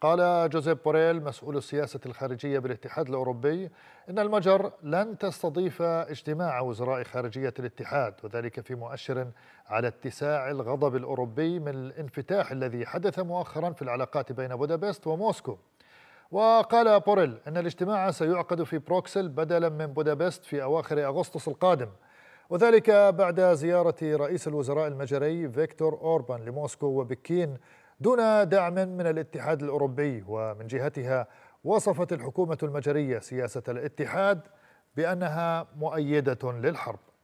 قال جوزيف بوريل مسؤول السياسة الخارجية بالاتحاد الأوروبي إن المجر لن تستضيف اجتماع وزراء خارجية الاتحاد وذلك في مؤشر على اتساع الغضب الأوروبي من الانفتاح الذي حدث مؤخرا في العلاقات بين بودابست وموسكو وقال بوريل إن الاجتماع سيعقد في بروكسل بدلا من بودابست في أواخر أغسطس القادم وذلك بعد زيارة رئيس الوزراء المجري فيكتور أوربان لموسكو وبكين دون دعم من الاتحاد الأوروبي ومن جهتها وصفت الحكومة المجرية سياسة الاتحاد بأنها مؤيدة للحرب